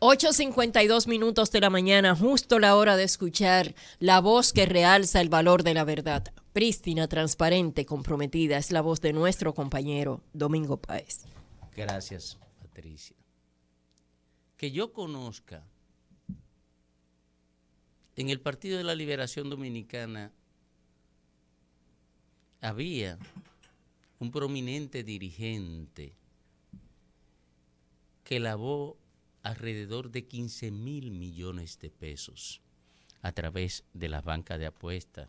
8.52 minutos de la mañana, justo la hora de escuchar la voz que realza el valor de la verdad. Prístina, transparente, comprometida, es la voz de nuestro compañero Domingo Páez. Gracias, Patricia. Que yo conozca, en el Partido de la Liberación Dominicana había un prominente dirigente que lavó alrededor de 15 mil millones de pesos a través de las bancas de apuestas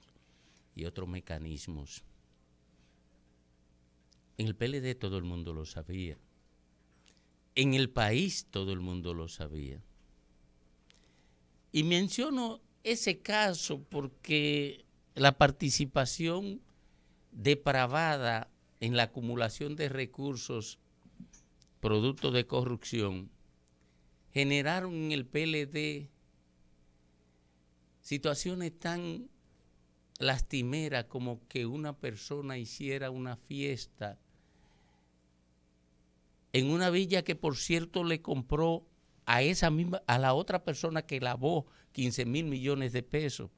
y otros mecanismos. En el PLD todo el mundo lo sabía. En el país todo el mundo lo sabía. Y menciono ese caso porque la participación depravada en la acumulación de recursos producto de corrupción generaron en el PLD situaciones tan lastimeras como que una persona hiciera una fiesta en una villa que por cierto le compró a esa misma, a la otra persona que lavó 15 mil millones de pesos,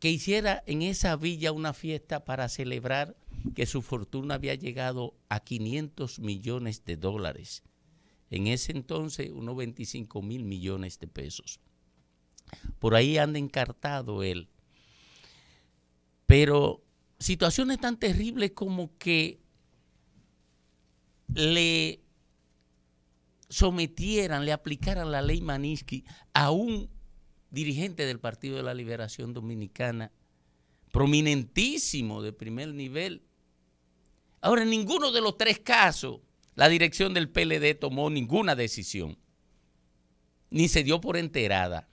que hiciera en esa villa una fiesta para celebrar que su fortuna había llegado a 500 millones de dólares en ese entonces unos 25 mil millones de pesos. Por ahí anda encartado él. Pero situaciones tan terribles como que le sometieran, le aplicaran la ley Maniski a un dirigente del Partido de la Liberación Dominicana, prominentísimo de primer nivel. Ahora, en ninguno de los tres casos la dirección del PLD tomó ninguna decisión, ni se dio por enterada,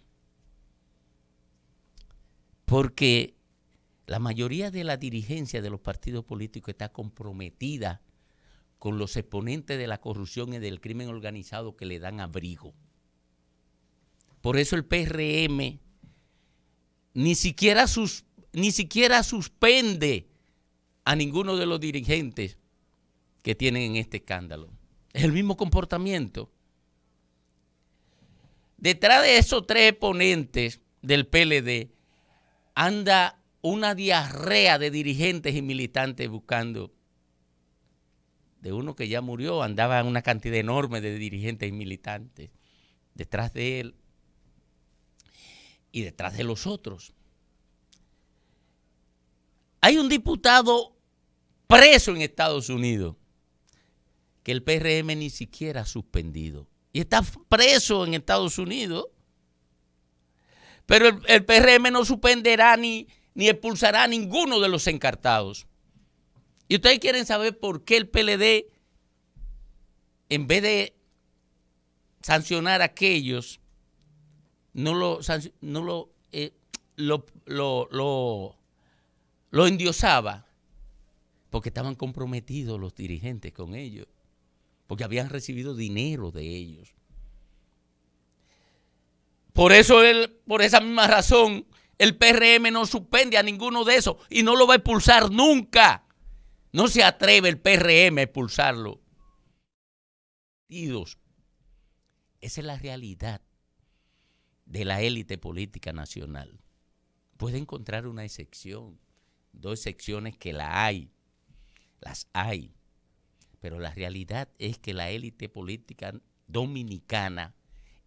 porque la mayoría de la dirigencia de los partidos políticos está comprometida con los exponentes de la corrupción y del crimen organizado que le dan abrigo. Por eso el PRM ni siquiera, sus, ni siquiera suspende a ninguno de los dirigentes que tienen en este escándalo. Es el mismo comportamiento. Detrás de esos tres ponentes del PLD anda una diarrea de dirigentes y militantes buscando. De uno que ya murió, andaba una cantidad enorme de dirigentes y militantes detrás de él y detrás de los otros. Hay un diputado preso en Estados Unidos que el PRM ni siquiera ha suspendido. Y está preso en Estados Unidos. Pero el, PRM no suspenderá ni, ni expulsará a ninguno de los encartados. Y ustedes quieren saber por qué el PLD, en vez de sancionar a aquellos, no lo, no eh, lo, lo, lo endiosaba, porque estaban comprometidos los dirigentes con ellos porque habían recibido dinero de ellos. Por eso él, por esa misma razón, el PRM no suspende a ninguno de esos y no lo va a expulsar nunca. No se atreve el PRM a expulsarlo. esa es la realidad de la élite política nacional. Puede encontrar una excepción, dos excepciones que la hay, las hay. Pero la realidad es que la élite política dominicana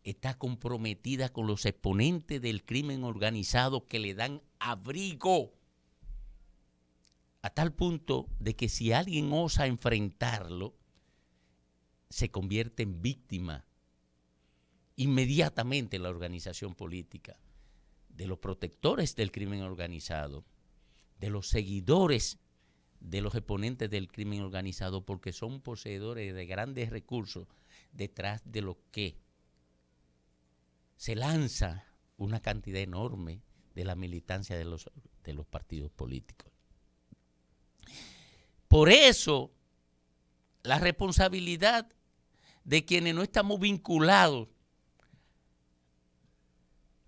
está comprometida con los exponentes del crimen organizado que le dan abrigo. A tal punto de que si alguien osa enfrentarlo, se convierte en víctima inmediatamente la organización política de los protectores del crimen organizado, de los seguidores de los exponentes del crimen organizado porque son poseedores de grandes recursos detrás de los que se lanza una cantidad enorme de la militancia de los, de los partidos políticos. Por eso, la responsabilidad de quienes no estamos vinculados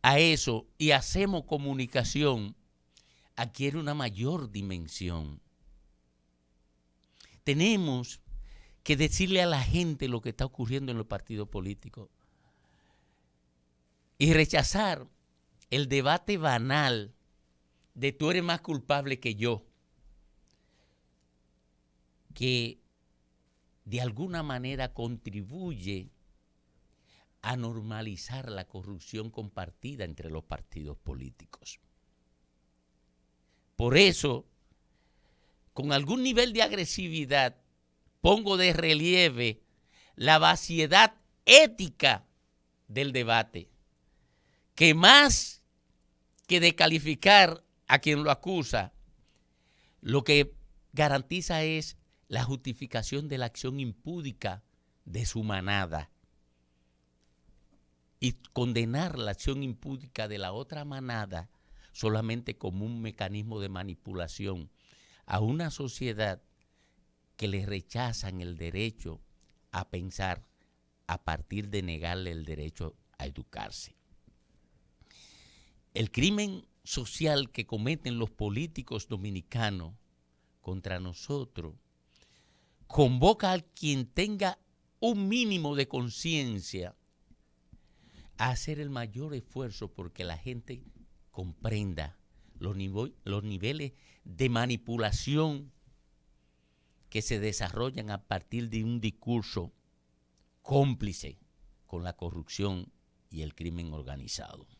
a eso y hacemos comunicación adquiere una mayor dimensión. Tenemos que decirle a la gente lo que está ocurriendo en los partidos políticos y rechazar el debate banal de tú eres más culpable que yo, que de alguna manera contribuye a normalizar la corrupción compartida entre los partidos políticos. Por eso con algún nivel de agresividad, pongo de relieve la vaciedad ética del debate, que más que de calificar a quien lo acusa, lo que garantiza es la justificación de la acción impúdica de su manada y condenar la acción impúdica de la otra manada solamente como un mecanismo de manipulación a una sociedad que le rechazan el derecho a pensar a partir de negarle el derecho a educarse. El crimen social que cometen los políticos dominicanos contra nosotros convoca a quien tenga un mínimo de conciencia a hacer el mayor esfuerzo porque la gente comprenda los, niveles de manipulación que se desarrollan a partir de un discurso cómplice con la corrupción y el crimen organizado.